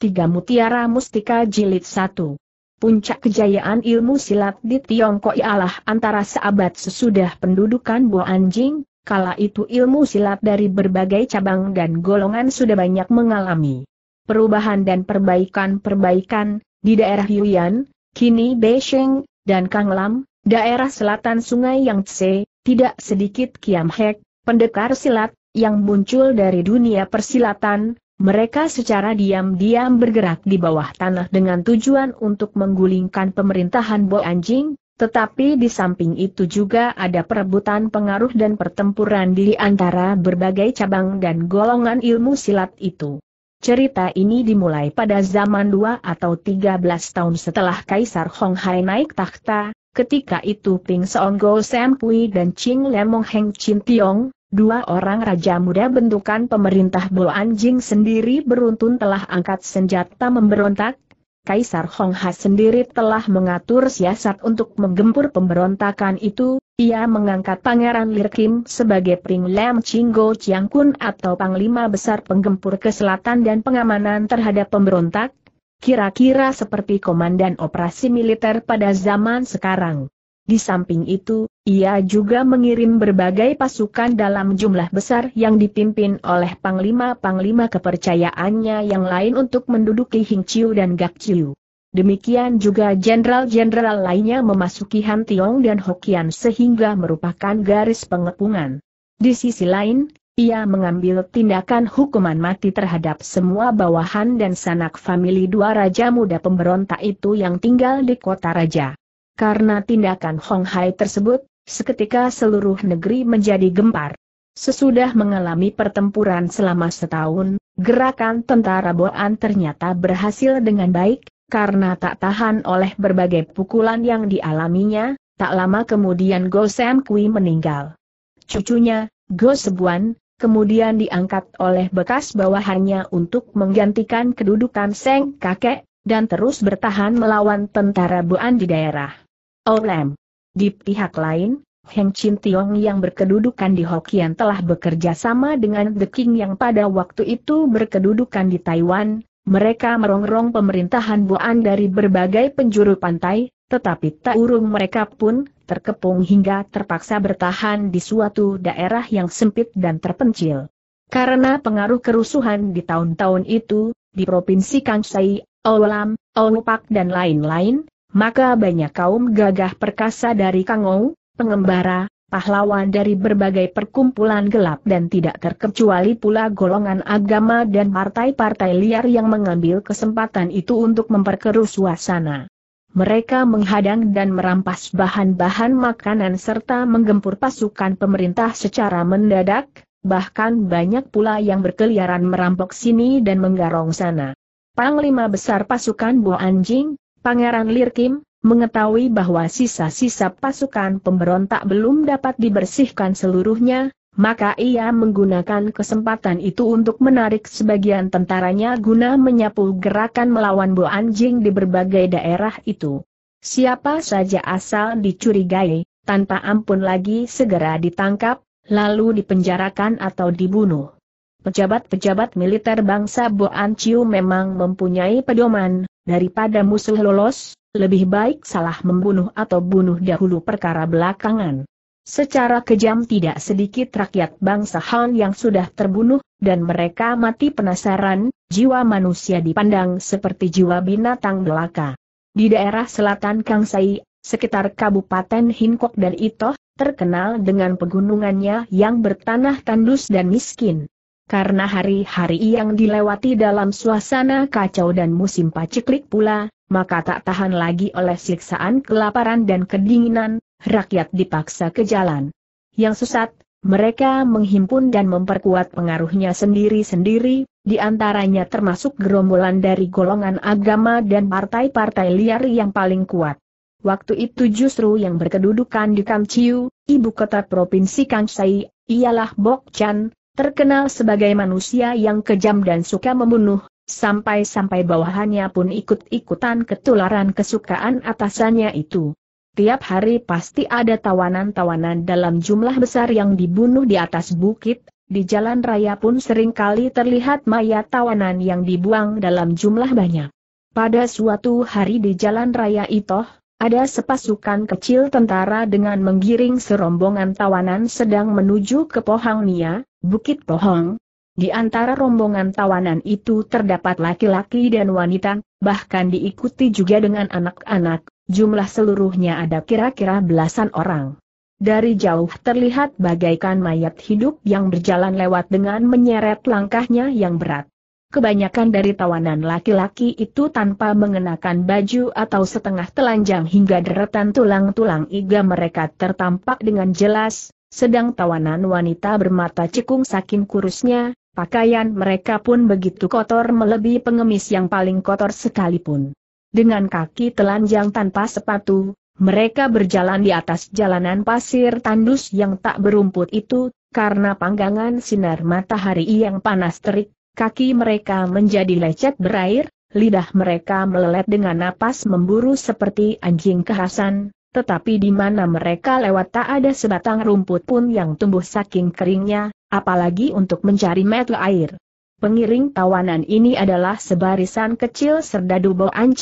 Tiga Mutiara Mustika Jilid 1 Puncak kejayaan ilmu silat di Tiongkok ialah antara seabad sesudah pendudukan Bo Anjing, kala itu ilmu silat dari berbagai cabang dan golongan sudah banyak mengalami perubahan dan perbaikan-perbaikan, di daerah Yuyan, kini Beisheng, dan Kanglam, daerah selatan sungai Yang Yangtze, tidak sedikit Kiam Hek, pendekar silat, yang muncul dari dunia persilatan, mereka secara diam-diam bergerak di bawah tanah dengan tujuan untuk menggulingkan pemerintahan Bo Anjing, tetapi di samping itu juga ada perebutan pengaruh dan pertempuran di antara berbagai cabang dan golongan ilmu silat itu. Cerita ini dimulai pada zaman 2 atau 13 tahun setelah Kaisar Hong Hai naik takhta, ketika itu Ping Seong Go Sam Pui dan Ching Lemong Heng Chin Tiong, Dua orang raja muda bentukan pemerintah Bo Anjing sendiri beruntun telah angkat senjata memberontak. Kaisar Hong Ha sendiri telah mengatur siasat untuk menggempur pemberontakan itu, ia mengangkat Pangeran Lir Kim sebagai Pring Pringlem Chinggo Kun atau Panglima Besar Penggempur Keselatan dan Pengamanan terhadap pemberontak, kira-kira seperti Komandan Operasi Militer pada zaman sekarang. Di samping itu, ia juga mengirim berbagai pasukan dalam jumlah besar yang dipimpin oleh panglima-panglima kepercayaannya yang lain untuk menduduki Chiu dan Chiu. Demikian juga jenderal-jenderal lainnya memasuki Hantiong dan Hokian sehingga merupakan garis pengepungan. Di sisi lain, ia mengambil tindakan hukuman mati terhadap semua bawahan dan sanak famili dua raja muda pemberontak itu yang tinggal di kota raja. Karena tindakan Hong Hai tersebut, seketika seluruh negeri menjadi gempar. Sesudah mengalami pertempuran selama setahun, gerakan tentara Boan ternyata berhasil dengan baik, karena tak tahan oleh berbagai pukulan yang dialaminya, tak lama kemudian Go Sam Kui meninggal. Cucunya, Go Sebuan, kemudian diangkat oleh bekas bawahannya untuk menggantikan kedudukan Seng kakek, dan terus bertahan melawan tentara boan di daerah Olem. Di pihak lain, Heng Chin Tiong yang berkedudukan di Hokkien telah bekerja sama dengan The King yang pada waktu itu berkedudukan di Taiwan, mereka merongrong pemerintahan Buan dari berbagai penjuru pantai, tetapi tak urung mereka pun terkepung hingga terpaksa bertahan di suatu daerah yang sempit dan terpencil. Karena pengaruh kerusuhan di tahun-tahun itu, di Provinsi Kansai, Olam, Olupak dan lain-lain, maka banyak kaum gagah perkasa dari Kangou, pengembara, pahlawan dari berbagai perkumpulan gelap dan tidak terkecuali pula golongan agama dan partai-partai liar yang mengambil kesempatan itu untuk memperkeruh suasana. Mereka menghadang dan merampas bahan-bahan makanan serta menggempur pasukan pemerintah secara mendadak, bahkan banyak pula yang berkeliaran merampok sini dan menggarong sana. Panglima Besar Pasukan Bo Anjing, Pangeran Lir Kim, mengetahui bahwa sisa-sisa pasukan pemberontak belum dapat dibersihkan seluruhnya, maka ia menggunakan kesempatan itu untuk menarik sebagian tentaranya guna menyapu gerakan melawan Bo Anjing di berbagai daerah itu. Siapa saja asal dicurigai, tanpa ampun lagi segera ditangkap, lalu dipenjarakan atau dibunuh. Pejabat-pejabat militer bangsa Bo Anciu memang mempunyai pedoman, Daripada musuh lolos, lebih baik salah membunuh atau bunuh dahulu perkara belakangan. Secara kejam tidak sedikit rakyat bangsa Han yang sudah terbunuh, dan mereka mati penasaran, jiwa manusia dipandang seperti jiwa binatang belaka. Di daerah selatan Kangsai, sekitar Kabupaten Hinkok dan Itoh, terkenal dengan pegunungannya yang bertanah tandus dan miskin. Karena hari-hari yang dilewati dalam suasana kacau dan musim paceklik pula, maka tak tahan lagi oleh siksaan kelaparan dan kedinginan, rakyat dipaksa ke jalan. Yang sesat, mereka menghimpun dan memperkuat pengaruhnya sendiri-sendiri, di antaranya termasuk gerombolan dari golongan agama dan partai-partai liar yang paling kuat. Waktu itu justru yang berkedudukan di Kamciu, ibu kota provinsi Kansai, ialah Chan, Terkenal sebagai manusia yang kejam dan suka membunuh, sampai-sampai bawahannya pun ikut-ikutan ketularan kesukaan atasannya itu. Tiap hari pasti ada tawanan-tawanan dalam jumlah besar yang dibunuh di atas bukit, di jalan raya pun sering kali terlihat mayat tawanan yang dibuang dalam jumlah banyak. Pada suatu hari di jalan raya itu, ada sepasukan kecil tentara dengan menggiring serombongan tawanan sedang menuju ke Pohang Nia, Bukit Pohong. Di antara rombongan tawanan itu terdapat laki-laki dan wanita, bahkan diikuti juga dengan anak-anak, jumlah seluruhnya ada kira-kira belasan orang. Dari jauh terlihat bagaikan mayat hidup yang berjalan lewat dengan menyeret langkahnya yang berat. Kebanyakan dari tawanan laki-laki itu tanpa mengenakan baju atau setengah telanjang hingga deretan tulang-tulang iga mereka tertampak dengan jelas, sedang tawanan wanita bermata cekung saking kurusnya, pakaian mereka pun begitu kotor melebihi pengemis yang paling kotor sekalipun. Dengan kaki telanjang tanpa sepatu, mereka berjalan di atas jalanan pasir tandus yang tak berumput itu, karena panggangan sinar matahari yang panas terik, kaki mereka menjadi lecet berair, lidah mereka melelet dengan napas memburu seperti anjing kehasan, tetapi di mana mereka lewat tak ada sebatang rumput pun yang tumbuh saking keringnya, apalagi untuk mencari mata air. Pengiring tawanan ini adalah sebarisan kecil serdadu Boan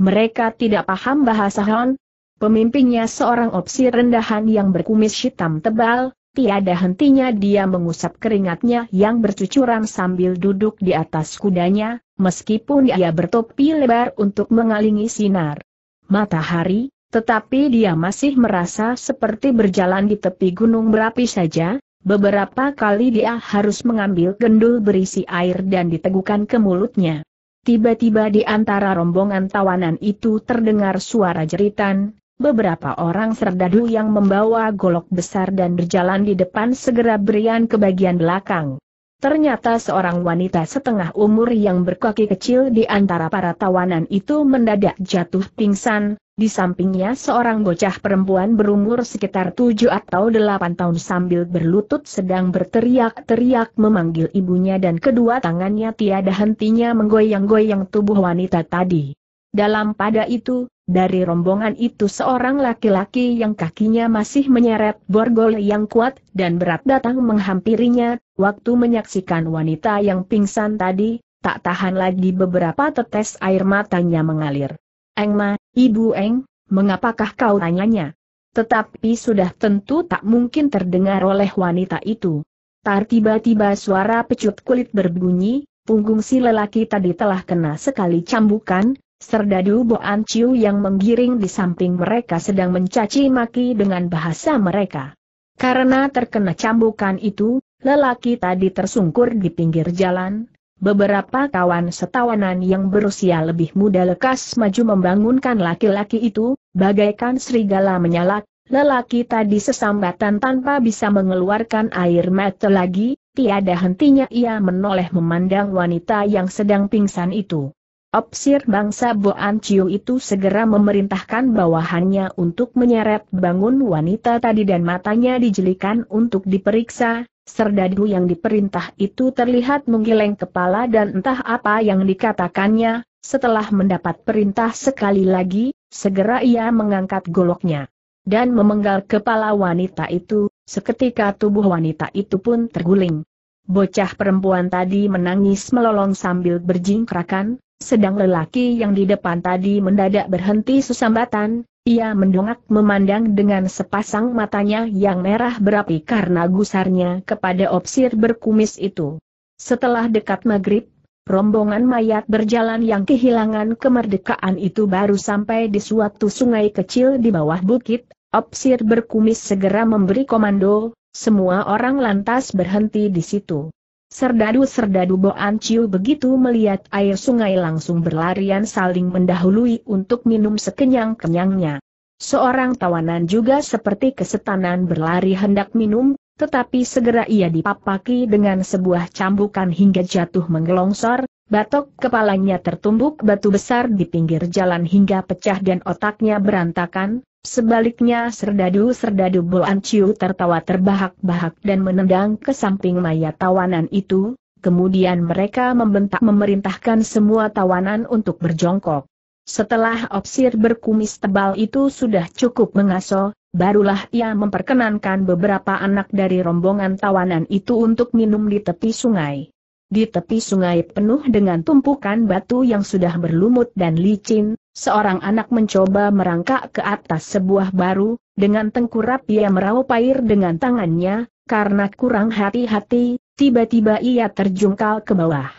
mereka tidak paham bahasa Hon. Pemimpinnya seorang opsi rendahan yang berkumis hitam tebal, tiada hentinya dia mengusap keringatnya yang bercucuran sambil duduk di atas kudanya, meskipun ia bertopi lebar untuk mengalingi sinar matahari, tetapi dia masih merasa seperti berjalan di tepi gunung berapi saja, beberapa kali dia harus mengambil gendul berisi air dan ditegukan ke mulutnya. Tiba-tiba di antara rombongan tawanan itu terdengar suara jeritan, beberapa orang serdadu yang membawa golok besar dan berjalan di depan segera berian ke bagian belakang. Ternyata seorang wanita setengah umur yang berkaki kecil di antara para tawanan itu mendadak jatuh pingsan, di sampingnya seorang bocah perempuan berumur sekitar tujuh atau delapan tahun sambil berlutut sedang berteriak-teriak memanggil ibunya dan kedua tangannya tiada hentinya menggoyang-goyang tubuh wanita tadi. Dalam pada itu, dari rombongan itu seorang laki-laki yang kakinya masih menyeret borgol yang kuat dan berat datang menghampirinya, waktu menyaksikan wanita yang pingsan tadi, tak tahan lagi beberapa tetes air matanya mengalir. Engma, Ibu Eng, mengapakah kau tanyanya? Tetapi sudah tentu tak mungkin terdengar oleh wanita itu. Tar tiba-tiba suara pecut kulit berbunyi, punggung si lelaki tadi telah kena sekali cambukan, Serdadu Boan Chiu yang menggiring di samping mereka sedang mencaci maki dengan bahasa mereka. Karena terkena cambukan itu, lelaki tadi tersungkur di pinggir jalan, beberapa kawan setawanan yang berusia lebih muda lekas maju membangunkan laki-laki itu, bagaikan serigala menyalak, lelaki tadi sesambatan tanpa bisa mengeluarkan air mata lagi, tiada hentinya ia menoleh memandang wanita yang sedang pingsan itu. Opsir bangsa Boan Chiu itu segera memerintahkan bawahannya untuk menyeret bangun wanita tadi dan matanya dijelikan untuk diperiksa, serdadu yang diperintah itu terlihat menggeleng kepala dan entah apa yang dikatakannya, setelah mendapat perintah sekali lagi, segera ia mengangkat goloknya. Dan memenggal kepala wanita itu, seketika tubuh wanita itu pun terguling. Bocah perempuan tadi menangis melolong sambil berjingkrakan, sedang lelaki yang di depan tadi mendadak berhenti sesambatan ia mendongak memandang dengan sepasang matanya yang merah berapi karena gusarnya kepada opsir berkumis itu. Setelah dekat maghrib, rombongan mayat berjalan yang kehilangan kemerdekaan itu baru sampai di suatu sungai kecil di bawah bukit, opsir berkumis segera memberi komando, semua orang lantas berhenti di situ. Serdadu-serdadu Boan Chiu begitu melihat air sungai langsung berlarian saling mendahului untuk minum sekenyang-kenyangnya. Seorang tawanan juga seperti kesetanan berlari hendak minum, tetapi segera ia dipapaki dengan sebuah cambukan hingga jatuh menggelongsor, batok kepalanya tertumbuk batu besar di pinggir jalan hingga pecah dan otaknya berantakan, Sebaliknya serdadu-serdadu bulan Ciu tertawa terbahak-bahak dan menendang ke samping mayat tawanan itu, kemudian mereka membentak memerintahkan semua tawanan untuk berjongkok. Setelah opsir berkumis tebal itu sudah cukup mengaso, barulah ia memperkenankan beberapa anak dari rombongan tawanan itu untuk minum di tepi sungai. Di tepi sungai penuh dengan tumpukan batu yang sudah berlumut dan licin, seorang anak mencoba merangkak ke atas sebuah baru, dengan tengkurap ia meraup air dengan tangannya, karena kurang hati-hati, tiba-tiba ia terjungkal ke bawah.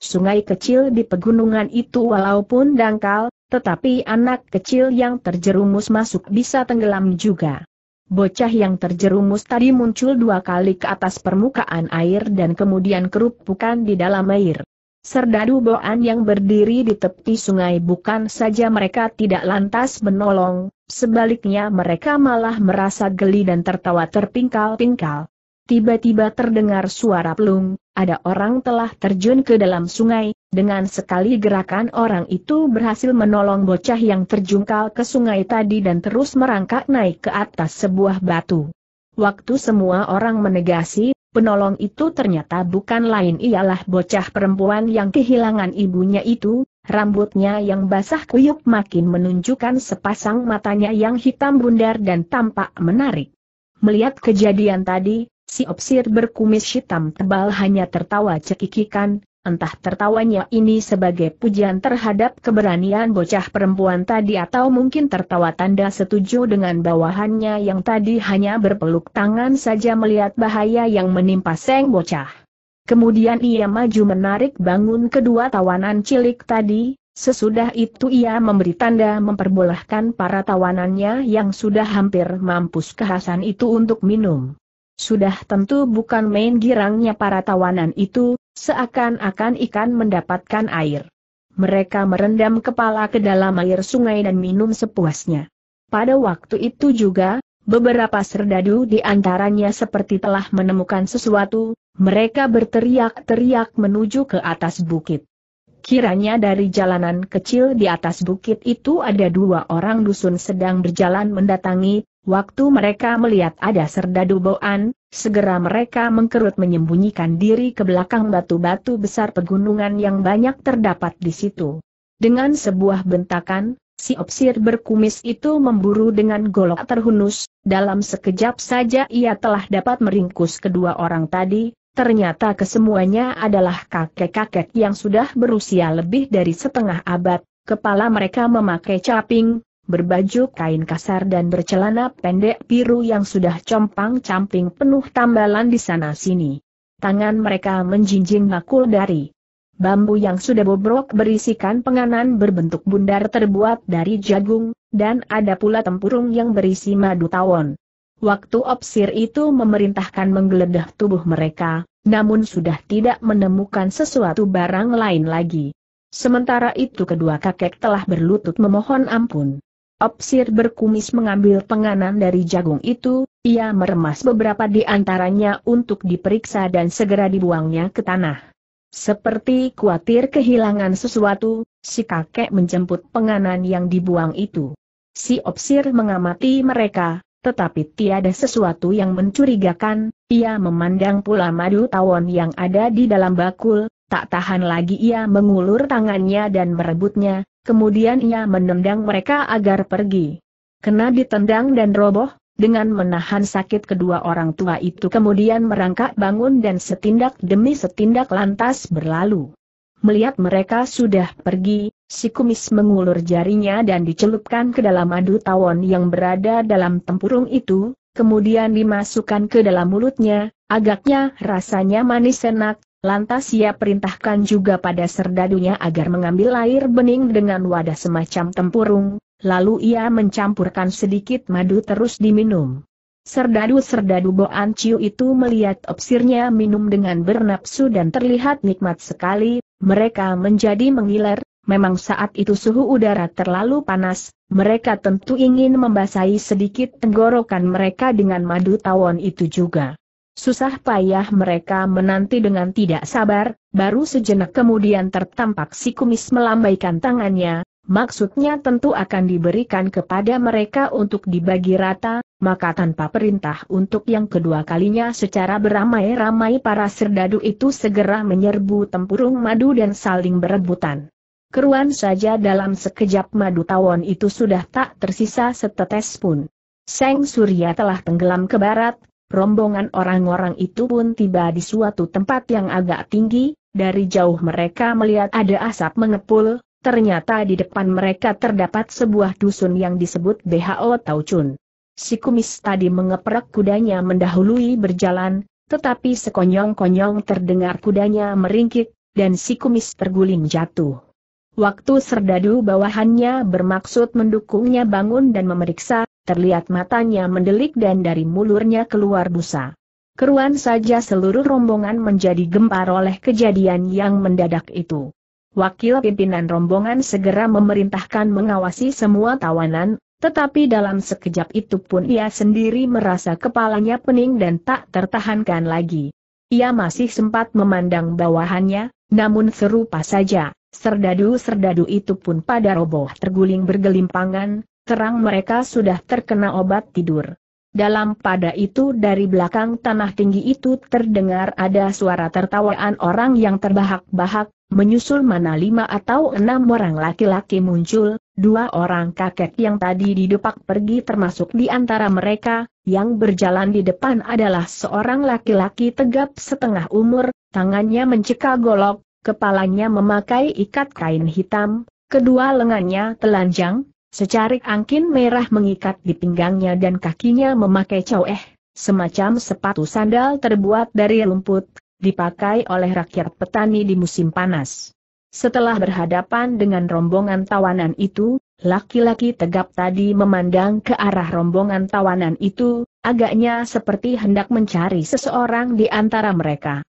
Sungai kecil di pegunungan itu walaupun dangkal, tetapi anak kecil yang terjerumus masuk bisa tenggelam juga. Bocah yang terjerumus tadi muncul dua kali ke atas permukaan air dan kemudian kerupukan di dalam air. Serdadu Boan yang berdiri di tepi sungai bukan saja mereka tidak lantas menolong, sebaliknya mereka malah merasa geli dan tertawa terpingkal-pingkal. Tiba-tiba terdengar suara pelung, ada orang telah terjun ke dalam sungai, dengan sekali gerakan orang itu berhasil menolong bocah yang terjungkal ke sungai tadi dan terus merangkak naik ke atas sebuah batu. Waktu semua orang menegasi, Penolong itu ternyata bukan lain ialah bocah perempuan yang kehilangan ibunya itu, rambutnya yang basah kuyup makin menunjukkan sepasang matanya yang hitam bundar dan tampak menarik. Melihat kejadian tadi, si opsir berkumis hitam tebal hanya tertawa cekikikan, entah tertawanya ini sebagai pujian terhadap keberanian bocah perempuan tadi atau mungkin tertawa tanda setuju dengan bawahannya yang tadi hanya berpeluk tangan saja melihat bahaya yang menimpa seng bocah. Kemudian ia maju menarik bangun kedua tawanan cilik tadi, sesudah itu ia memberi tanda memperbolehkan para tawanannya yang sudah hampir mampus kehasan itu untuk minum. Sudah tentu bukan main girangnya para tawanan itu, Seakan-akan ikan mendapatkan air. Mereka merendam kepala ke dalam air sungai dan minum sepuasnya. Pada waktu itu juga, beberapa serdadu di antaranya seperti telah menemukan sesuatu, mereka berteriak-teriak menuju ke atas bukit. Kiranya dari jalanan kecil di atas bukit itu ada dua orang dusun sedang berjalan mendatangi, waktu mereka melihat ada serdadu boan, Segera mereka mengkerut menyembunyikan diri ke belakang batu-batu besar pegunungan yang banyak terdapat di situ. Dengan sebuah bentakan, si opsir berkumis itu memburu dengan golok terhunus, dalam sekejap saja ia telah dapat meringkus kedua orang tadi, ternyata kesemuanya adalah kakek-kakek yang sudah berusia lebih dari setengah abad, kepala mereka memakai caping, berbaju kain kasar dan bercelana pendek biru yang sudah compang-camping penuh tambalan di sana-sini. Tangan mereka menjinjing makul dari bambu yang sudah bobrok berisikan penganan berbentuk bundar terbuat dari jagung, dan ada pula tempurung yang berisi madu tawon. Waktu opsir itu memerintahkan menggeledah tubuh mereka, namun sudah tidak menemukan sesuatu barang lain lagi. Sementara itu kedua kakek telah berlutut memohon ampun. Opsir berkumis mengambil penganan dari jagung itu, ia meremas beberapa di antaranya untuk diperiksa dan segera dibuangnya ke tanah. Seperti khawatir kehilangan sesuatu, si kakek menjemput penganan yang dibuang itu. Si Opsir mengamati mereka, tetapi tiada sesuatu yang mencurigakan, ia memandang pula madu tawon yang ada di dalam bakul, tak tahan lagi ia mengulur tangannya dan merebutnya, Kemudian ia menendang mereka agar pergi. Kena ditendang dan roboh, dengan menahan sakit kedua orang tua itu kemudian merangkak bangun dan setindak demi setindak lantas berlalu. Melihat mereka sudah pergi, si kumis mengulur jarinya dan dicelupkan ke dalam adu tawon yang berada dalam tempurung itu, kemudian dimasukkan ke dalam mulutnya, agaknya rasanya manis enak, Lantas ia perintahkan juga pada serdadunya agar mengambil air bening dengan wadah semacam tempurung, lalu ia mencampurkan sedikit madu terus diminum. Serdadu-serdadu Boan Ciu itu melihat opsirnya minum dengan bernapsu dan terlihat nikmat sekali, mereka menjadi mengiler, memang saat itu suhu udara terlalu panas, mereka tentu ingin membasahi sedikit tenggorokan mereka dengan madu tawon itu juga. Susah payah mereka menanti dengan tidak sabar, baru sejenak kemudian tertampak si kumis melambaikan tangannya, maksudnya tentu akan diberikan kepada mereka untuk dibagi rata, maka tanpa perintah untuk yang kedua kalinya secara beramai-ramai para serdadu itu segera menyerbu tempurung madu dan saling berebutan. Keruan saja dalam sekejap madu tawon itu sudah tak tersisa setetes pun. Seng Surya telah tenggelam ke barat, Rombongan orang-orang itu pun tiba di suatu tempat yang agak tinggi, dari jauh mereka melihat ada asap mengepul, ternyata di depan mereka terdapat sebuah dusun yang disebut BHO Taucun. Si kumis tadi mengeprak kudanya mendahului berjalan, tetapi sekonyong-konyong terdengar kudanya meringkik, dan si kumis terguling jatuh. Waktu serdadu bawahannya bermaksud mendukungnya bangun dan memeriksa, terlihat matanya mendelik dan dari mulurnya keluar busa. Keruan saja seluruh rombongan menjadi gempar oleh kejadian yang mendadak itu. Wakil pimpinan rombongan segera memerintahkan mengawasi semua tawanan, tetapi dalam sekejap itu pun ia sendiri merasa kepalanya pening dan tak tertahankan lagi. Ia masih sempat memandang bawahannya, namun serupa saja. Serdadu-serdadu itu pun pada roboh terguling bergelimpangan, terang mereka sudah terkena obat tidur. Dalam pada itu dari belakang tanah tinggi itu terdengar ada suara tertawaan orang yang terbahak-bahak, menyusul mana lima atau enam orang laki-laki muncul, dua orang kakek yang tadi didepak pergi termasuk di antara mereka, yang berjalan di depan adalah seorang laki-laki tegap setengah umur, tangannya mencekal golok, kepalanya memakai ikat kain hitam, kedua lengannya telanjang, secarik angkin merah mengikat di pinggangnya dan kakinya memakai caweh, semacam sepatu sandal terbuat dari lumput, dipakai oleh rakyat petani di musim panas. Setelah berhadapan dengan rombongan tawanan itu, laki-laki tegap tadi memandang ke arah rombongan tawanan itu, agaknya seperti hendak mencari seseorang di antara mereka.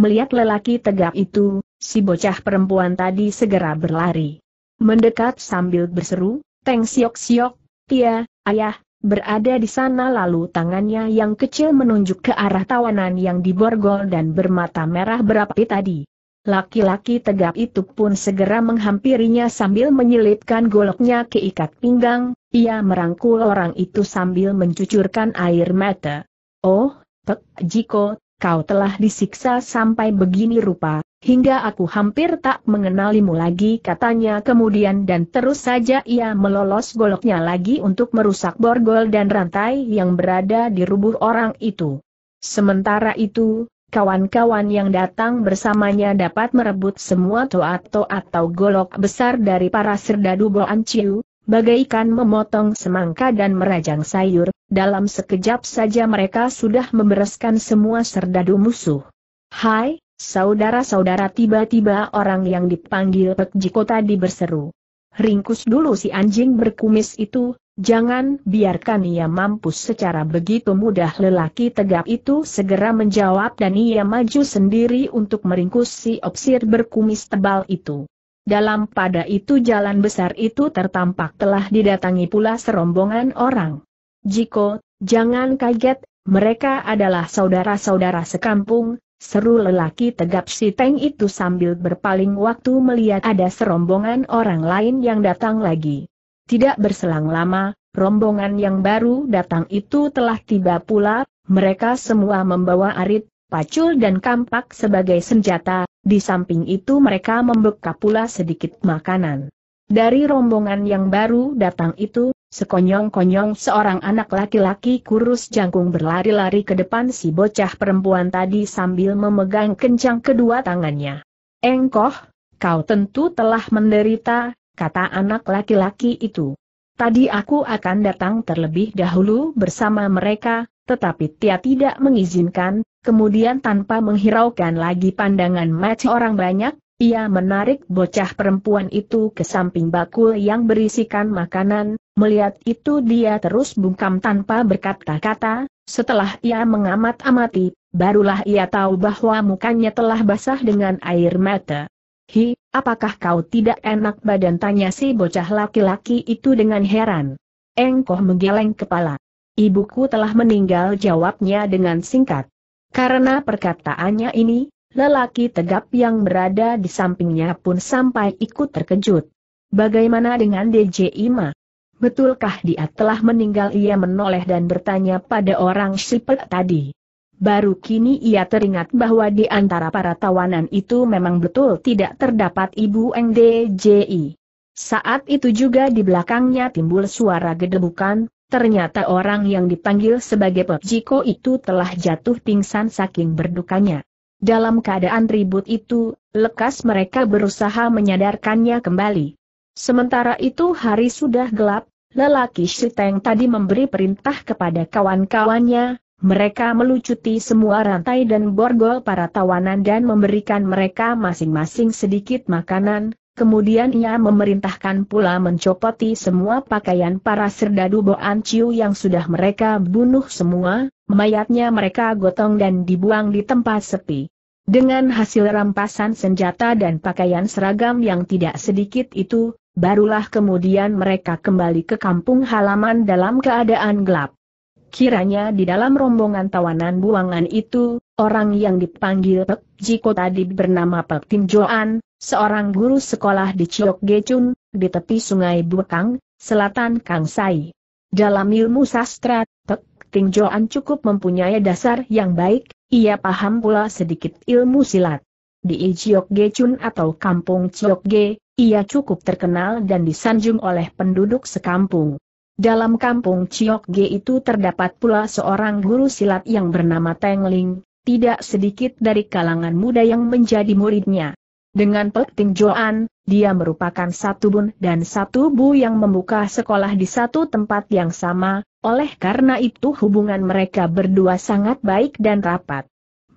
Melihat lelaki tegap itu, Si bocah perempuan tadi segera berlari. Mendekat sambil berseru, Teng siok-siok, Tia, ayah, berada di sana lalu tangannya yang kecil menunjuk ke arah tawanan yang diborgol dan bermata merah berapi tadi. Laki-laki tegap itu pun segera menghampirinya sambil menyelipkan goloknya ke ikat pinggang, ia merangkul orang itu sambil mencucurkan air mata. Oh, Pek Jiko, kau telah disiksa sampai begini rupa, Hingga aku hampir tak mengenalimu lagi katanya kemudian dan terus saja ia melolos goloknya lagi untuk merusak borgol dan rantai yang berada di rubuh orang itu. Sementara itu, kawan-kawan yang datang bersamanya dapat merebut semua toato atau golok besar dari para serdadu Boan bagaikan memotong semangka dan merajang sayur, dalam sekejap saja mereka sudah membereskan semua serdadu musuh. Hai, Saudara-saudara tiba-tiba orang yang dipanggil Pek Jiko tadi berseru. Ringkus dulu si anjing berkumis itu, jangan biarkan ia mampus secara begitu mudah lelaki tegap itu segera menjawab dan ia maju sendiri untuk meringkus si opsir berkumis tebal itu. Dalam pada itu jalan besar itu tertampak telah didatangi pula serombongan orang. Jiko, jangan kaget, mereka adalah saudara-saudara sekampung, Seru lelaki tegap si Teng itu sambil berpaling waktu melihat ada serombongan orang lain yang datang lagi. Tidak berselang lama, rombongan yang baru datang itu telah tiba pula, mereka semua membawa arit, pacul dan kampak sebagai senjata, di samping itu mereka membekap pula sedikit makanan. Dari rombongan yang baru datang itu, Sekonyong-konyong seorang anak laki-laki kurus jangkung berlari-lari ke depan si bocah perempuan tadi sambil memegang kencang kedua tangannya. Engkoh, kau tentu telah menderita, kata anak laki-laki itu. Tadi aku akan datang terlebih dahulu bersama mereka, tetapi Tia tidak mengizinkan, kemudian tanpa menghiraukan lagi pandangan mata orang banyak, ia menarik bocah perempuan itu ke samping bakul yang berisikan makanan, Melihat itu dia terus bungkam tanpa berkata-kata, setelah ia mengamat-amati, barulah ia tahu bahwa mukanya telah basah dengan air mata. Hi, apakah kau tidak enak badan tanya si bocah laki-laki itu dengan heran. Engkoh menggeleng kepala. Ibuku telah meninggal jawabnya dengan singkat. Karena perkataannya ini, lelaki tegap yang berada di sampingnya pun sampai ikut terkejut. Bagaimana dengan DJ Ima? Betulkah dia telah meninggal? Ia menoleh dan bertanya pada orang sipet tadi. Baru kini ia teringat bahwa di antara para tawanan itu memang betul tidak terdapat Ibu NDJI. Saat itu juga di belakangnya timbul suara gedebukan, ternyata orang yang dipanggil sebagai Pepjiko itu telah jatuh pingsan saking berdukanya. Dalam keadaan ribut itu, lekas mereka berusaha menyadarkannya kembali. Sementara itu hari sudah gelap, Lelaki Siteng tadi memberi perintah kepada kawan-kawannya, mereka melucuti semua rantai dan borgol para tawanan dan memberikan mereka masing-masing sedikit makanan, kemudian ia memerintahkan pula mencopoti semua pakaian para serdadu Boan Chiu yang sudah mereka bunuh semua, mayatnya mereka gotong dan dibuang di tempat sepi. Dengan hasil rampasan senjata dan pakaian seragam yang tidak sedikit itu, Barulah kemudian mereka kembali ke kampung halaman dalam keadaan gelap. Kiranya di dalam rombongan tawanan buangan itu, orang yang dipanggil Pek Jiko tadi bernama Pek Tim Joan, seorang guru sekolah di Ciok Gechun, di tepi sungai Bukang, selatan Kangsai. Dalam ilmu sastra, Pek Tim Joan cukup mempunyai dasar yang baik, ia paham pula sedikit ilmu silat. Di Ciok Gechun atau kampung Ciok Ge, ia cukup terkenal dan disanjung oleh penduduk sekampung. Dalam kampung G itu terdapat pula seorang guru silat yang bernama Teng Ling, tidak sedikit dari kalangan muda yang menjadi muridnya. Dengan Pek Ting Joan, dia merupakan satu bun dan satu bu yang membuka sekolah di satu tempat yang sama, oleh karena itu hubungan mereka berdua sangat baik dan rapat.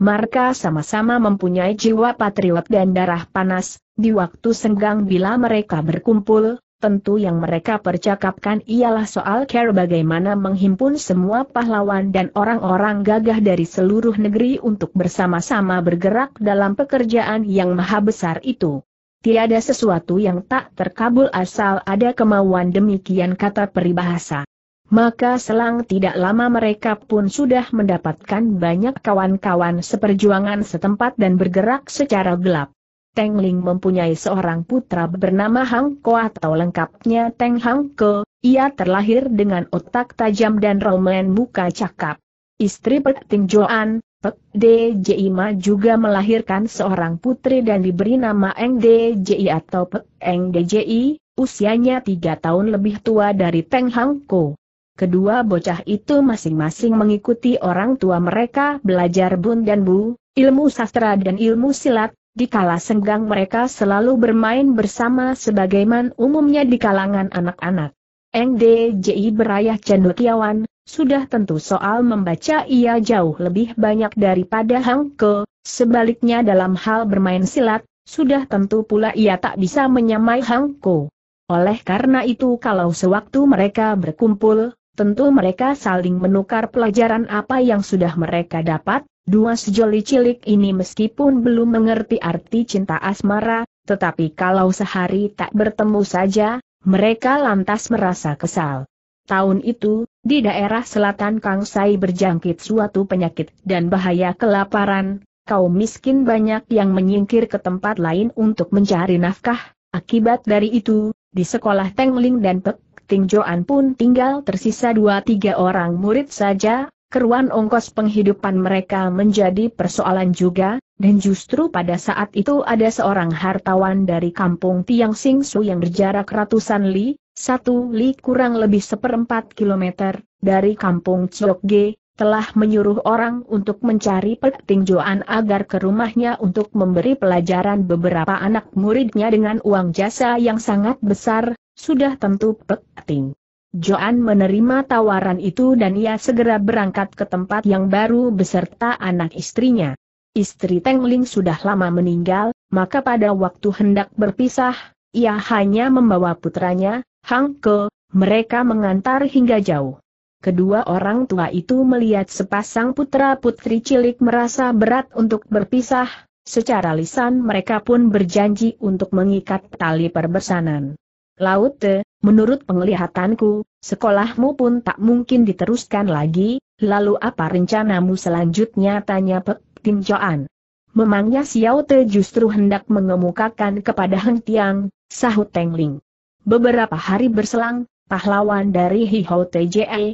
Mereka sama-sama mempunyai jiwa patriot dan darah panas, di waktu senggang bila mereka berkumpul, tentu yang mereka percakapkan ialah soal care bagaimana menghimpun semua pahlawan dan orang-orang gagah dari seluruh negeri untuk bersama-sama bergerak dalam pekerjaan yang maha besar itu. Tiada sesuatu yang tak terkabul asal ada kemauan demikian kata peribahasa. Maka selang tidak lama mereka pun sudah mendapatkan banyak kawan-kawan seperjuangan setempat dan bergerak secara gelap. Teng Ling mempunyai seorang putra bernama Hang Ko atau lengkapnya Teng Hang Ko, ia terlahir dengan otak tajam dan romen muka cakap. Istri Pek Ting Joan, Pek DJIMA juga melahirkan seorang putri dan diberi nama Eng Ji atau Pek Eng Ji. usianya tiga tahun lebih tua dari Teng Hang Ko. Kedua bocah itu masing-masing mengikuti orang tua mereka belajar bun dan bu, ilmu sastra dan ilmu silat, di kala senggang mereka selalu bermain bersama sebagaimana umumnya di kalangan anak-anak. NDJI berayah cendekiawan, sudah tentu soal membaca ia jauh lebih banyak daripada Hang Ke, sebaliknya dalam hal bermain silat, sudah tentu pula ia tak bisa menyamai Hang Ko. Oleh karena itu kalau sewaktu mereka berkumpul, Tentu mereka saling menukar pelajaran apa yang sudah mereka dapat, dua sejoli cilik ini meskipun belum mengerti arti cinta asmara, tetapi kalau sehari tak bertemu saja, mereka lantas merasa kesal. Tahun itu, di daerah selatan Kang Sai berjangkit suatu penyakit dan bahaya kelaparan, kaum miskin banyak yang menyingkir ke tempat lain untuk mencari nafkah, akibat dari itu, di sekolah Tengling dan Pek Joan pun tinggal tersisa dua tiga orang murid saja, keruan ongkos penghidupan mereka menjadi persoalan juga, dan justru pada saat itu ada seorang hartawan dari kampung Tiang Singsu yang berjarak ratusan li, satu li kurang lebih seperempat kilometer, dari kampung Ge, telah menyuruh orang untuk mencari Joan agar ke rumahnya untuk memberi pelajaran beberapa anak muridnya dengan uang jasa yang sangat besar, sudah tentu penting. Joan menerima tawaran itu dan ia segera berangkat ke tempat yang baru beserta anak istrinya. Istri Teng Ling sudah lama meninggal, maka pada waktu hendak berpisah, ia hanya membawa putranya, Hang Ke, mereka mengantar hingga jauh. Kedua orang tua itu melihat sepasang putra-putri cilik merasa berat untuk berpisah, secara lisan mereka pun berjanji untuk mengikat tali perbesanan. Laute, menurut penglihatanku, sekolahmu pun tak mungkin diteruskan lagi, lalu apa rencanamu selanjutnya tanya Pek Tim Joan. Memangnya Xiao Te justru hendak mengemukakan kepada Heng Tiang, sahut Teng Ling. Beberapa hari berselang, pahlawan dari Hihou TJE,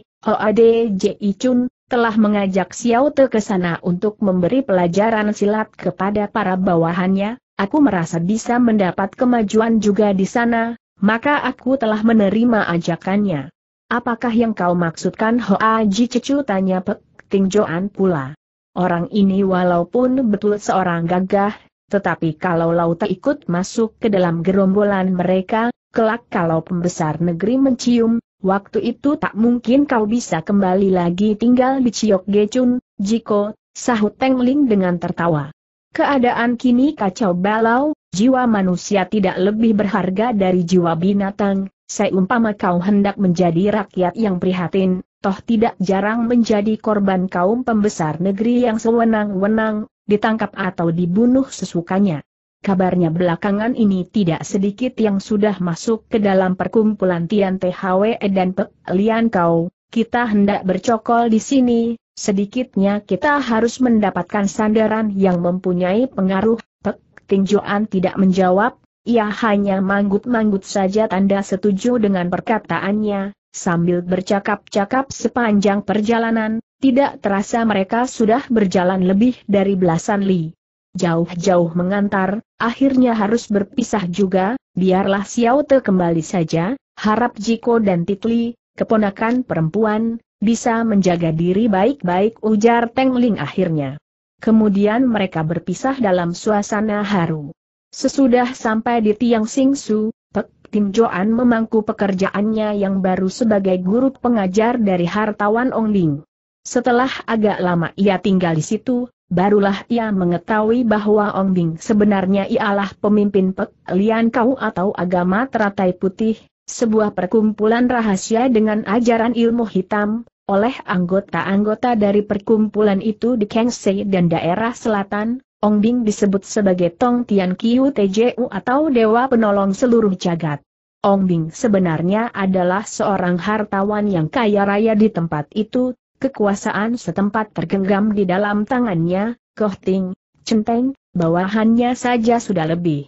Je Ji Chun, telah mengajak Xiao Te ke sana untuk memberi pelajaran silat kepada para bawahannya, aku merasa bisa mendapat kemajuan juga di sana, maka aku telah menerima ajakannya. Apakah yang kau maksudkan Hoa Ji Cecu tanya Pek Ting Joan pula. Orang ini walaupun betul seorang gagah, tetapi kalau Lau tak ikut masuk ke dalam gerombolan mereka, kelak kalau pembesar negeri mencium, waktu itu tak mungkin kau bisa kembali lagi tinggal di Ciok Gecun, Jiko, sahut Teng Ling dengan tertawa. Keadaan kini kacau balau, Jiwa manusia tidak lebih berharga dari jiwa binatang, seumpama kau hendak menjadi rakyat yang prihatin, toh tidak jarang menjadi korban kaum pembesar negeri yang sewenang-wenang, ditangkap atau dibunuh sesukanya. Kabarnya belakangan ini tidak sedikit yang sudah masuk ke dalam perkumpulan Tian THWE dan Pek Lian Kau, kita hendak bercokol di sini, sedikitnya kita harus mendapatkan sandaran yang mempunyai pengaruh. Pek Joan tidak menjawab, ia hanya manggut-manggut saja tanda setuju dengan perkataannya, sambil bercakap-cakap sepanjang perjalanan, tidak terasa mereka sudah berjalan lebih dari belasan li. Jauh-jauh mengantar, akhirnya harus berpisah juga, biarlah Xiao Te kembali saja, harap Jiko dan Titli, keponakan perempuan, bisa menjaga diri baik-baik ujar Teng Ling akhirnya. Kemudian mereka berpisah dalam suasana haru. Sesudah sampai di Tiang Singsu, Pek Tim Joan memangku pekerjaannya yang baru sebagai guru pengajar dari hartawan Ong Ling. Setelah agak lama ia tinggal di situ, barulah ia mengetahui bahwa Ong Ling sebenarnya ialah pemimpin Pek Lian Kau atau agama teratai putih, sebuah perkumpulan rahasia dengan ajaran ilmu hitam, oleh anggota-anggota dari perkumpulan itu di Kengsei dan daerah selatan, Ong Bing disebut sebagai Tong Tian Kiu TJU atau Dewa Penolong Seluruh Jagat. Ong Bing sebenarnya adalah seorang hartawan yang kaya raya di tempat itu, kekuasaan setempat tergenggam di dalam tangannya, koh ting, Centeng, bawahannya saja sudah lebih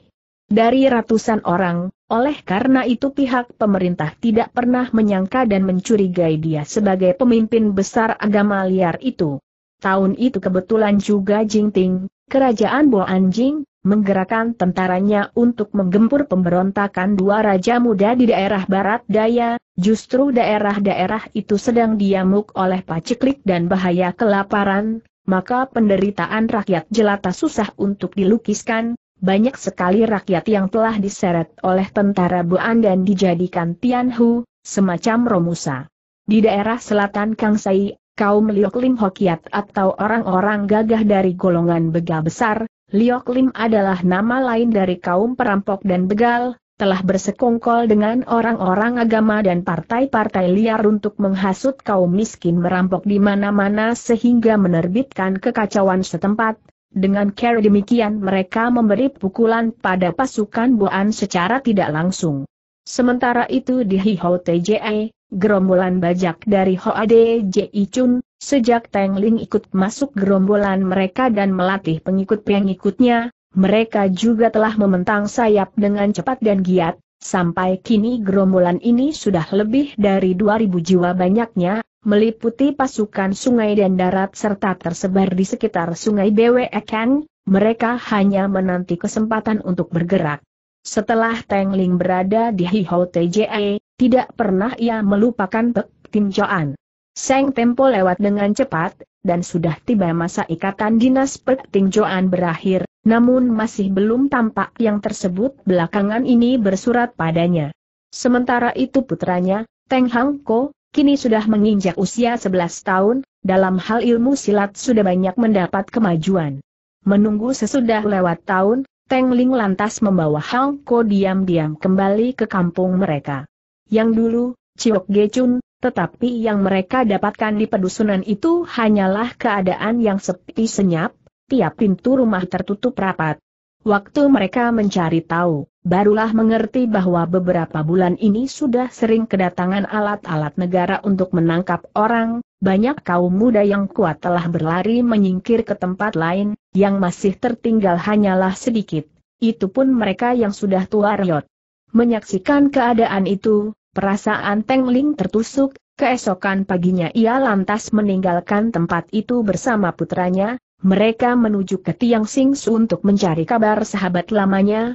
dari ratusan orang, oleh karena itu pihak pemerintah tidak pernah menyangka dan mencurigai dia sebagai pemimpin besar agama liar itu. Tahun itu kebetulan juga Jingting, kerajaan Bo Anjing, menggerakkan tentaranya untuk menggempur pemberontakan dua raja muda di daerah barat daya, justru daerah-daerah itu sedang diamuk oleh paceklik dan bahaya kelaparan, maka penderitaan rakyat jelata susah untuk dilukiskan, banyak sekali rakyat yang telah diseret oleh tentara Buan dan dijadikan Tianhu, semacam Romusa. Di daerah selatan Kangsai, kaum Liok Lim Hokiat atau orang-orang gagah dari golongan begal besar, Liok Lim adalah nama lain dari kaum perampok dan begal, telah bersekongkol dengan orang-orang agama dan partai-partai liar untuk menghasut kaum miskin merampok di mana-mana sehingga menerbitkan kekacauan setempat, dengan cara demikian mereka memberi pukulan pada pasukan Boan secara tidak langsung. Sementara itu di Hihou TJE, gerombolan bajak dari Hoade Ji Chun, sejak Teng Ling ikut masuk gerombolan mereka dan melatih pengikut-pengikutnya, mereka juga telah mementang sayap dengan cepat dan giat, sampai kini gerombolan ini sudah lebih dari 2000 jiwa banyaknya, meliputi pasukan sungai dan darat serta tersebar di sekitar sungai Bwekan, mereka hanya menanti kesempatan untuk bergerak. Setelah Teng Ling berada di Hihou TJE, tidak pernah ia melupakan Pek Tim Joan. Seng Tempo lewat dengan cepat, dan sudah tiba masa ikatan dinas Pek Tim Joan berakhir, namun masih belum tampak yang tersebut belakangan ini bersurat padanya. Sementara itu putranya, Teng Hang Ko, kini sudah menginjak usia 11 tahun, dalam hal ilmu silat sudah banyak mendapat kemajuan. Menunggu sesudah lewat tahun, Teng Ling lantas membawa Hang Ko diam-diam kembali ke kampung mereka. Yang dulu, Ciok Gecun, tetapi yang mereka dapatkan di pedusunan itu hanyalah keadaan yang sepi senyap, tiap pintu rumah tertutup rapat. Waktu mereka mencari tahu, barulah mengerti bahwa beberapa bulan ini sudah sering kedatangan alat-alat negara untuk menangkap orang, banyak kaum muda yang kuat telah berlari menyingkir ke tempat lain, yang masih tertinggal hanyalah sedikit, itu pun mereka yang sudah tua riot. Menyaksikan keadaan itu, perasaan Teng Ling tertusuk, keesokan paginya ia lantas meninggalkan tempat itu bersama putranya, mereka menuju ke Tiang Su untuk mencari kabar sahabat lamanya,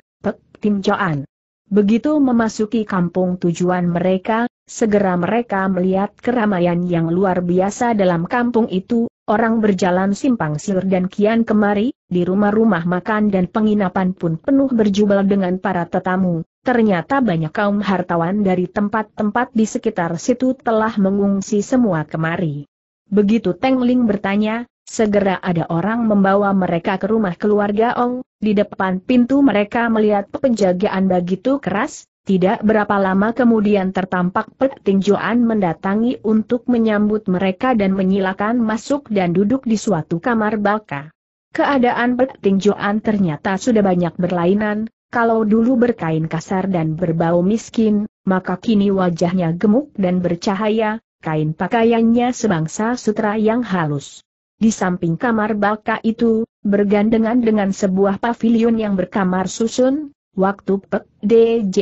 Tim Joan. Begitu memasuki kampung tujuan mereka, segera mereka melihat keramaian yang luar biasa dalam kampung itu, orang berjalan simpang siur dan kian kemari, di rumah-rumah makan dan penginapan pun penuh berjubel dengan para tetamu. Ternyata banyak kaum hartawan dari tempat-tempat di sekitar situ telah mengungsi semua kemari. Begitu Teng Ling bertanya, Segera ada orang membawa mereka ke rumah keluarga Ong, di depan pintu mereka melihat penjagaan begitu keras, tidak berapa lama kemudian tertampak Peting Joan mendatangi untuk menyambut mereka dan menyilakan masuk dan duduk di suatu kamar baka. Keadaan Peting Joan ternyata sudah banyak berlainan, kalau dulu berkain kasar dan berbau miskin, maka kini wajahnya gemuk dan bercahaya, kain pakaiannya sebangsa sutra yang halus. Di samping kamar baka itu, bergandengan dengan sebuah pavilion yang berkamar susun, waktu Pek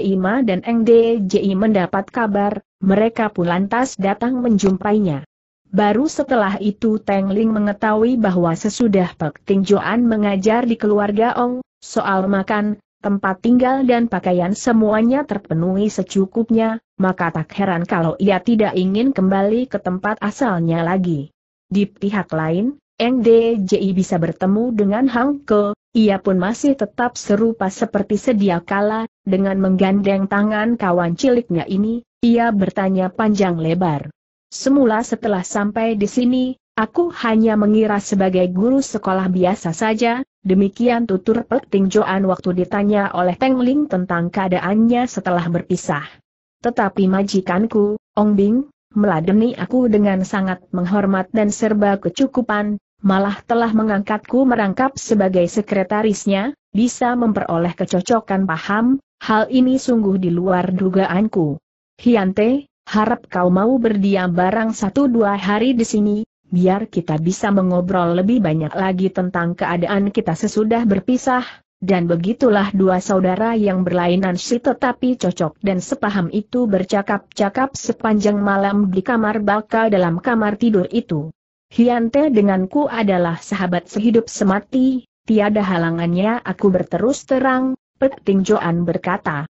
Ima dan Eng Ji mendapat kabar, mereka pun lantas datang menjumpainya. Baru setelah itu Teng Ling mengetahui bahwa sesudah Pek Ting Joan mengajar di keluarga Ong, soal makan, tempat tinggal dan pakaian semuanya terpenuhi secukupnya, maka tak heran kalau ia tidak ingin kembali ke tempat asalnya lagi. Di pihak lain, NDJI bisa bertemu dengan Hang Ke, ia pun masih tetap serupa seperti sedia kala, dengan menggandeng tangan kawan ciliknya ini, ia bertanya panjang lebar. Semula setelah sampai di sini, aku hanya mengira sebagai guru sekolah biasa saja, demikian tutur Pek Ting Joan waktu ditanya oleh Teng Ling tentang keadaannya setelah berpisah. Tetapi majikanku, Ong Bing, meladeni aku dengan sangat menghormat dan serba kecukupan, malah telah mengangkatku merangkap sebagai sekretarisnya, bisa memperoleh kecocokan paham, hal ini sungguh di luar dugaanku. Hiante, harap kau mau berdiam barang satu dua hari di sini, biar kita bisa mengobrol lebih banyak lagi tentang keadaan kita sesudah berpisah, dan begitulah dua saudara yang berlainan si tetapi cocok dan sepaham itu bercakap-cakap sepanjang malam di kamar baka dalam kamar tidur itu. Hiante denganku adalah sahabat sehidup semati, tiada halangannya aku berterus terang, Peting Joan berkata.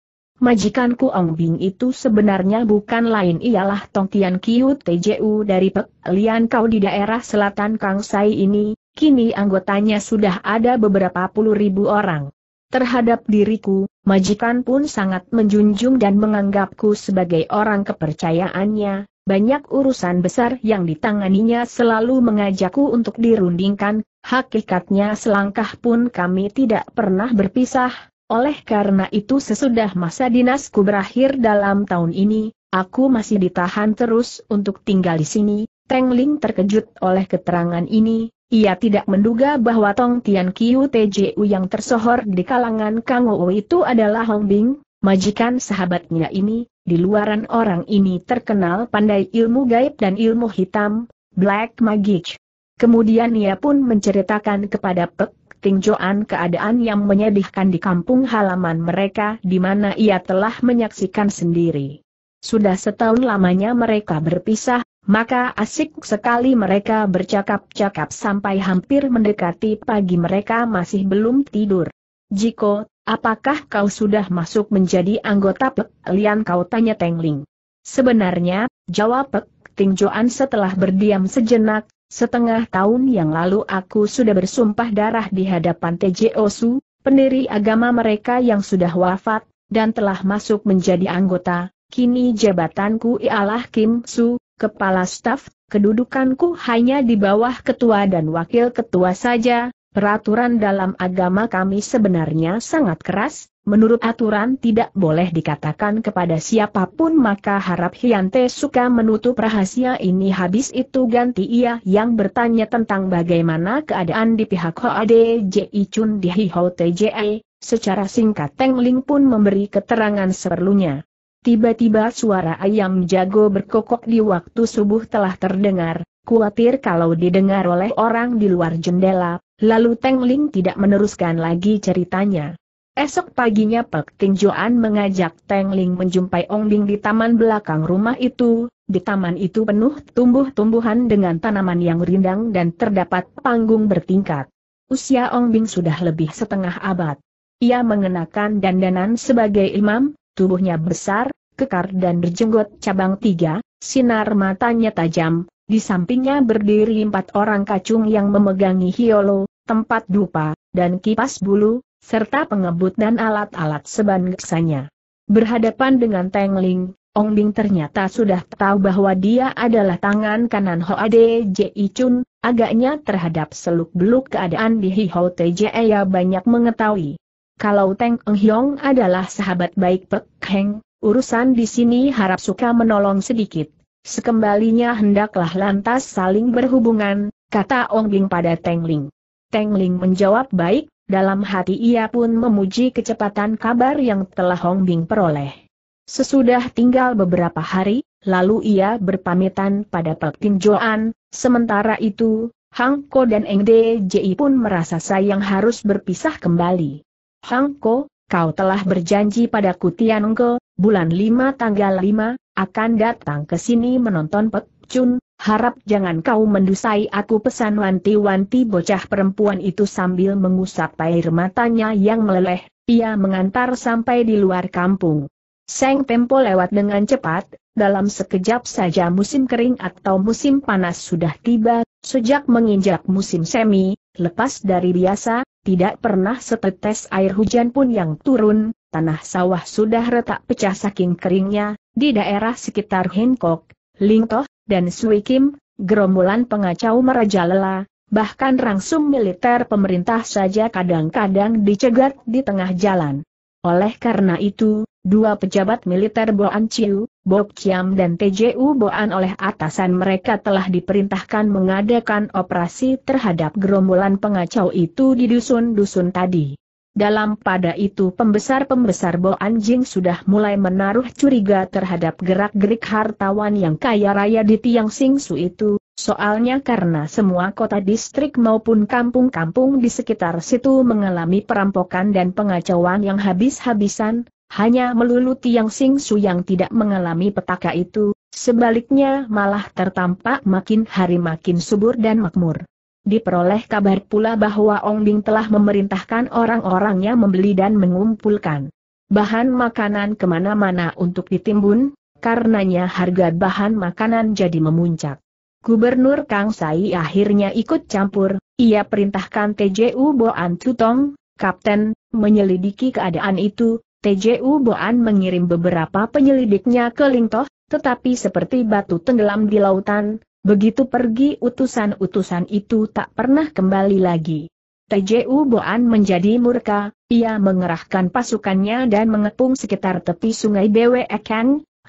Majikanku Ong Bing itu sebenarnya bukan lain ialah Tong Tian Kiu TJU dari Pek Lian Kau di daerah selatan Kang Sai ini, Kini anggotanya sudah ada beberapa puluh ribu orang. Terhadap diriku, majikan pun sangat menjunjung dan menganggapku sebagai orang kepercayaannya, banyak urusan besar yang ditanganinya selalu mengajakku untuk dirundingkan, hakikatnya selangkah pun kami tidak pernah berpisah, oleh karena itu sesudah masa dinasku berakhir dalam tahun ini, aku masih ditahan terus untuk tinggal di sini, Tengling terkejut oleh keterangan ini, ia tidak menduga bahwa Tong Tian Kiu Tju yang tersohor di kalangan Kang itu adalah Hong Bing, majikan sahabatnya ini, di luaran orang ini terkenal pandai ilmu gaib dan ilmu hitam, Black Magic. Kemudian ia pun menceritakan kepada Pek Ting keadaan yang menyedihkan di kampung halaman mereka di mana ia telah menyaksikan sendiri. Sudah setahun lamanya mereka berpisah, maka asik sekali mereka bercakap-cakap sampai hampir mendekati pagi mereka masih belum tidur. Jiko, apakah kau sudah masuk menjadi anggota Pek Lian kau tanya Teng Ling. Sebenarnya, jawab Pek Ting Joan setelah berdiam sejenak, setengah tahun yang lalu aku sudah bersumpah darah di hadapan TJO Su, pendiri agama mereka yang sudah wafat, dan telah masuk menjadi anggota, kini jabatanku ialah Kim Su, kepala staf, kedudukanku hanya di bawah ketua dan wakil ketua saja, peraturan dalam agama kami sebenarnya sangat keras, menurut aturan tidak boleh dikatakan kepada siapapun maka harap Hyante suka menutup rahasia ini habis itu ganti ia yang bertanya tentang bagaimana keadaan di pihak HADJI Chun di Hihau TJE, e. secara singkat Teng Ling pun memberi keterangan seperlunya. Tiba-tiba suara ayam jago berkokok di waktu subuh telah terdengar, Kuatir kalau didengar oleh orang di luar jendela, lalu Teng Ling tidak meneruskan lagi ceritanya. Esok paginya Pek Ting Joan mengajak Teng Ling menjumpai Ong Bing di taman belakang rumah itu, di taman itu penuh tumbuh-tumbuhan dengan tanaman yang rindang dan terdapat panggung bertingkat. Usia Ong Bing sudah lebih setengah abad. Ia mengenakan dandanan sebagai imam, tubuhnya besar, kekar dan berjenggot cabang tiga, sinar matanya tajam, di sampingnya berdiri empat orang kacung yang memegangi hiolo, tempat dupa, dan kipas bulu, serta pengebut dan alat-alat seban geksanya. Berhadapan dengan Teng Ling, Ong Bing ternyata sudah tahu bahwa dia adalah tangan kanan Hoade Ji Chun, agaknya terhadap seluk-beluk keadaan di Hihau Teje ia banyak mengetahui kalau Teng Eng Hiong adalah sahabat baik Pek Heng, urusan di sini harap suka menolong sedikit. Sekembalinya hendaklah lantas saling berhubungan, kata Ong Bing pada Teng Ling. Teng Ling menjawab baik, dalam hati ia pun memuji kecepatan kabar yang telah Ong Bing peroleh. Sesudah tinggal beberapa hari, lalu ia berpamitan pada Pek Tin Joan, sementara itu, Hang Ko dan Eng Ji pun merasa sayang harus berpisah kembali. Hangko, kau telah berjanji pada Kutian Tianengko, bulan 5 tanggal 5, akan datang ke sini menonton Pek Chun, harap jangan kau mendusai aku pesan wanti-wanti bocah perempuan itu sambil mengusap air matanya yang meleleh, ia mengantar sampai di luar kampung. Seng Tempo lewat dengan cepat, dalam sekejap saja musim kering atau musim panas sudah tiba, sejak menginjak musim semi, lepas dari biasa, tidak pernah setetes air hujan pun yang turun, tanah sawah sudah retak pecah saking keringnya, di daerah sekitar Hinkok, Lingtoh, dan Suikim, gerombolan pengacau merajalela, bahkan rangsum militer pemerintah saja kadang-kadang dicegat di tengah jalan. Oleh karena itu, dua pejabat militer Boan Chiu, Bob Kiam dan TJU Boan oleh atasan mereka telah diperintahkan mengadakan operasi terhadap gerombolan pengacau itu di dusun-dusun tadi. Dalam pada itu pembesar-pembesar Boan Jing sudah mulai menaruh curiga terhadap gerak-gerik hartawan yang kaya raya di Tiang Sing Su itu, Soalnya karena semua kota distrik maupun kampung-kampung di sekitar situ mengalami perampokan dan pengacauan yang habis-habisan, hanya melulu Tiang Sing Su yang tidak mengalami petaka itu, sebaliknya malah tertampak makin hari makin subur dan makmur. Diperoleh kabar pula bahwa Ong Bing telah memerintahkan orang-orangnya membeli dan mengumpulkan bahan makanan kemana-mana untuk ditimbun, karenanya harga bahan makanan jadi memuncak. Gubernur Kang Sai akhirnya ikut campur, ia perintahkan TJU Boan Tutong, Kapten, menyelidiki keadaan itu, TJU Boan mengirim beberapa penyelidiknya ke Lingtoh, tetapi seperti batu tenggelam di lautan, begitu pergi utusan-utusan itu tak pernah kembali lagi. TJU Boan menjadi murka, ia mengerahkan pasukannya dan mengepung sekitar tepi sungai Dewe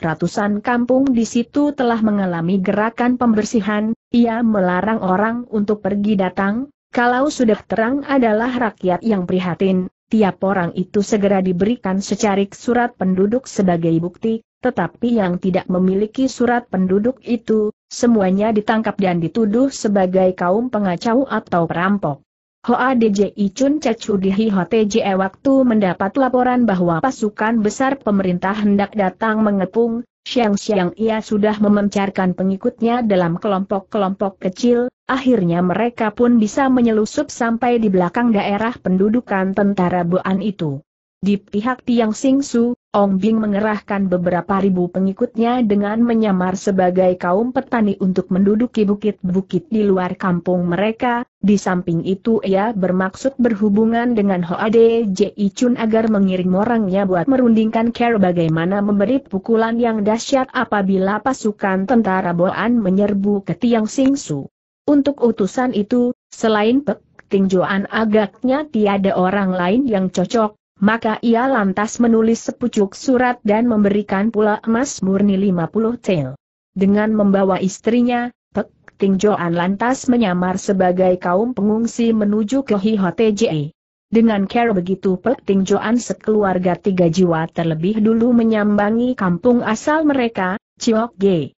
ratusan kampung di situ telah mengalami gerakan pembersihan, ia melarang orang untuk pergi datang, kalau sudah terang adalah rakyat yang prihatin, tiap orang itu segera diberikan secarik surat penduduk sebagai bukti, tetapi yang tidak memiliki surat penduduk itu, semuanya ditangkap dan dituduh sebagai kaum pengacau atau perampok. Hoa DJI Chun Cecu di HOTJE waktu mendapat laporan bahwa pasukan besar pemerintah hendak datang mengepung, siang-siang ia sudah memencarkan pengikutnya dalam kelompok-kelompok kecil, akhirnya mereka pun bisa menyelusup sampai di belakang daerah pendudukan tentara Boan itu. Di pihak Tiang Su, Ong Bing mengerahkan beberapa ribu pengikutnya dengan menyamar sebagai kaum petani untuk menduduki bukit-bukit di luar kampung mereka, di samping itu ia bermaksud berhubungan dengan Hoade Ji Chun agar mengirim orangnya buat merundingkan care bagaimana memberi pukulan yang dahsyat apabila pasukan tentara Boan menyerbu ke Tiang Su. Untuk utusan itu, selain Pek Joan agaknya tiada orang lain yang cocok, maka ia lantas menulis sepucuk surat dan memberikan pula emas murni 50 tel. Dengan membawa istrinya, Pek Ting Joan lantas menyamar sebagai kaum pengungsi menuju ke Hihotejie. Dengan care begitu Pek Ting Joan sekeluarga tiga jiwa terlebih dulu menyambangi kampung asal mereka, Chiok Ge.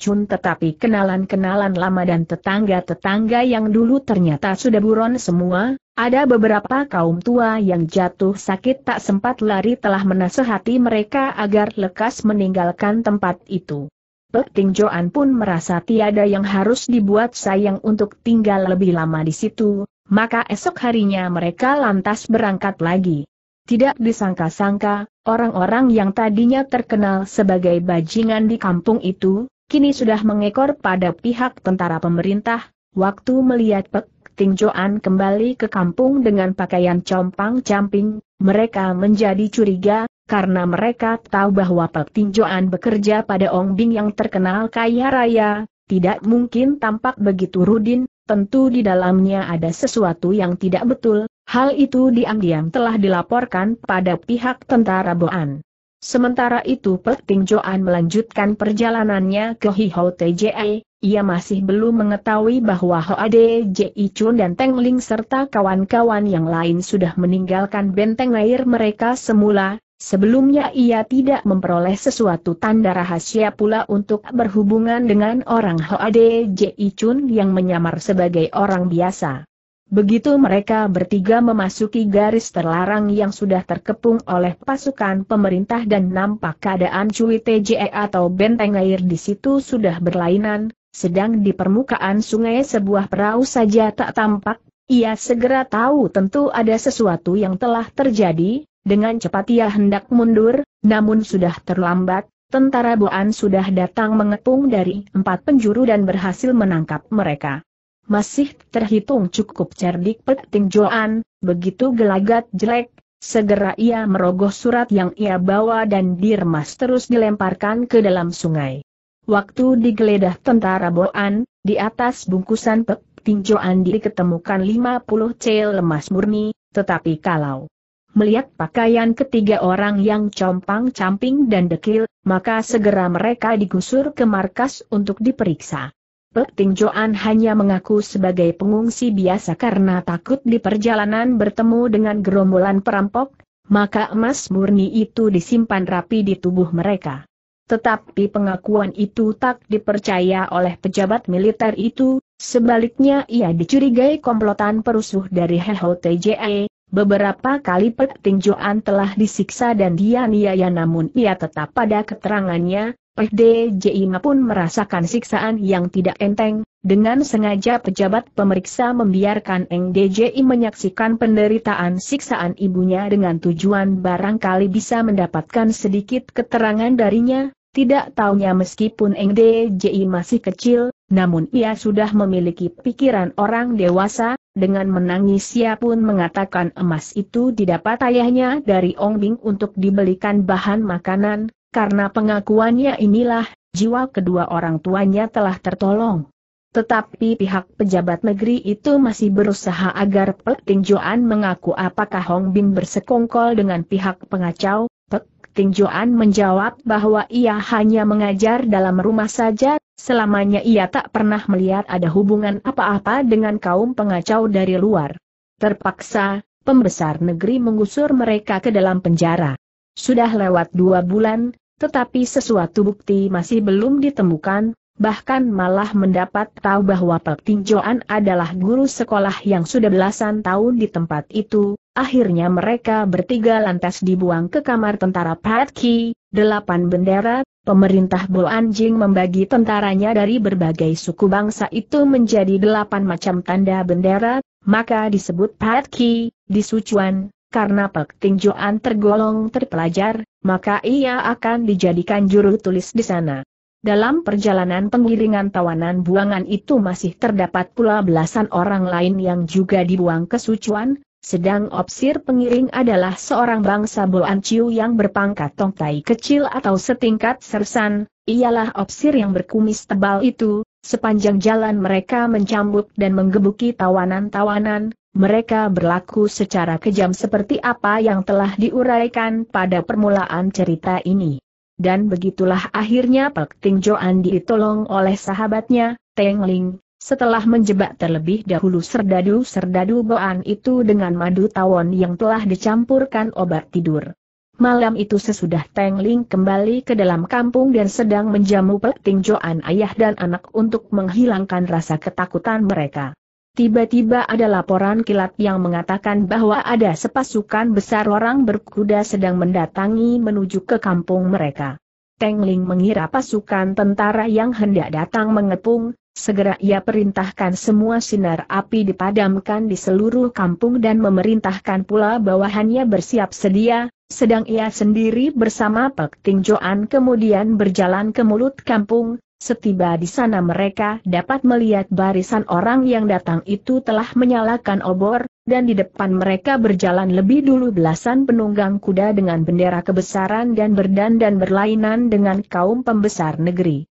Chun tetapi kenalan-kenalan lama dan tetangga-tetangga yang dulu ternyata sudah buron semua, ada beberapa kaum tua yang jatuh sakit tak sempat lari telah menasehati mereka agar lekas meninggalkan tempat itu. Pek Ting Joan pun merasa tiada yang harus dibuat sayang untuk tinggal lebih lama di situ, maka esok harinya mereka lantas berangkat lagi. Tidak disangka-sangka, orang-orang yang tadinya terkenal sebagai bajingan di kampung itu, kini sudah mengekor pada pihak tentara pemerintah, waktu melihat Pek Ting Joan kembali ke kampung dengan pakaian compang-camping, mereka menjadi curiga, karena mereka tahu bahwa Pek Ting Joan bekerja pada Ong Bing yang terkenal kaya raya, tidak mungkin tampak begitu rudin, tentu di dalamnya ada sesuatu yang tidak betul, hal itu diam-diam telah dilaporkan pada pihak tentara Boan. Sementara itu Pek Ting Joan melanjutkan perjalanannya ke Hihau TJI, e. ia masih belum mengetahui bahwa Hoade Ji Chun dan Teng Ling serta kawan-kawan yang lain sudah meninggalkan benteng air mereka semula, sebelumnya ia tidak memperoleh sesuatu tanda rahasia pula untuk berhubungan dengan orang Hoade Ji Chun yang menyamar sebagai orang biasa. Begitu mereka bertiga memasuki garis terlarang yang sudah terkepung oleh pasukan pemerintah dan nampak keadaan Cui TJE atau benteng air di situ sudah berlainan, sedang di permukaan sungai sebuah perahu saja tak tampak, ia segera tahu tentu ada sesuatu yang telah terjadi, dengan cepat ia hendak mundur, namun sudah terlambat, tentara Boan sudah datang mengepung dari empat penjuru dan berhasil menangkap mereka masih terhitung cukup cerdik Peting Joan, begitu gelagat jelek, segera ia merogoh surat yang ia bawa dan dirmas terus dilemparkan ke dalam sungai. Waktu digeledah tentara Boan, di atas bungkusan Peting Joan diketemukan 50 cel lemas murni, tetapi kalau melihat pakaian ketiga orang yang compang-camping dan dekil, maka segera mereka digusur ke markas untuk diperiksa. Pek Joan hanya mengaku sebagai pengungsi biasa karena takut di perjalanan bertemu dengan gerombolan perampok, maka emas murni itu disimpan rapi di tubuh mereka. Tetapi pengakuan itu tak dipercaya oleh pejabat militer itu, sebaliknya ia dicurigai komplotan perusuh dari Heho TJE, Beberapa kali Pek Joan telah disiksa dan dianiaya namun ia tetap pada keterangannya, PDJIMA pun merasakan siksaan yang tidak enteng, dengan sengaja pejabat pemeriksa membiarkan Eng DJI menyaksikan penderitaan siksaan ibunya dengan tujuan barangkali bisa mendapatkan sedikit keterangan darinya, tidak taunya meskipun Eng DJI masih kecil, namun ia sudah memiliki pikiran orang dewasa, dengan menangis ia pun mengatakan emas itu didapat ayahnya dari Ong Bing untuk dibelikan bahan makanan, karena pengakuannya inilah, jiwa kedua orang tuanya telah tertolong. Tetapi pihak pejabat negeri itu masih berusaha agar Pek Ting Joan mengaku apakah Hong Bin bersekongkol dengan pihak pengacau, Pek Ting Joan menjawab bahwa ia hanya mengajar dalam rumah saja, selamanya ia tak pernah melihat ada hubungan apa-apa dengan kaum pengacau dari luar. Terpaksa, pembesar negeri mengusur mereka ke dalam penjara. Sudah lewat dua bulan, tetapi sesuatu bukti masih belum ditemukan, bahkan malah mendapat tahu bahwa Tinjoan adalah guru sekolah yang sudah belasan tahun di tempat itu, akhirnya mereka bertiga lantas dibuang ke kamar tentara Patki, delapan bendera, pemerintah Anjing membagi tentaranya dari berbagai suku bangsa itu menjadi delapan macam tanda bendera, maka disebut Patki, di Sucuan, karena Pak Joan tergolong terpelajar, maka ia akan dijadikan juru tulis di sana. Dalam perjalanan penggiringan tawanan buangan itu masih terdapat pula belasan orang lain yang juga dibuang ke kesucuan, sedang opsir pengiring adalah seorang bangsa Boan Ciu yang berpangkat tongtai kecil atau setingkat sersan, ialah opsir yang berkumis tebal itu, sepanjang jalan mereka mencambuk dan menggebuki tawanan-tawanan, mereka berlaku secara kejam seperti apa yang telah diuraikan pada permulaan cerita ini. Dan begitulah akhirnya Pek Ting Joan ditolong oleh sahabatnya, Teng Ling, setelah menjebak terlebih dahulu serdadu-serdadu boan itu dengan madu tawon yang telah dicampurkan obat tidur. Malam itu sesudah Teng Ling kembali ke dalam kampung dan sedang menjamu Pek Ting Joan ayah dan anak untuk menghilangkan rasa ketakutan mereka. Tiba-tiba ada laporan kilat yang mengatakan bahwa ada sepasukan besar orang berkuda sedang mendatangi menuju ke kampung mereka. Teng Ling mengira pasukan tentara yang hendak datang mengepung, segera ia perintahkan semua sinar api dipadamkan di seluruh kampung dan memerintahkan pula bawahannya bersiap sedia, sedang ia sendiri bersama Pek Ting Joan kemudian berjalan ke mulut kampung, Setiba di sana mereka dapat melihat barisan orang yang datang itu telah menyalakan obor, dan di depan mereka berjalan lebih dulu belasan penunggang kuda dengan bendera kebesaran dan berdandan berlainan dengan kaum pembesar negeri.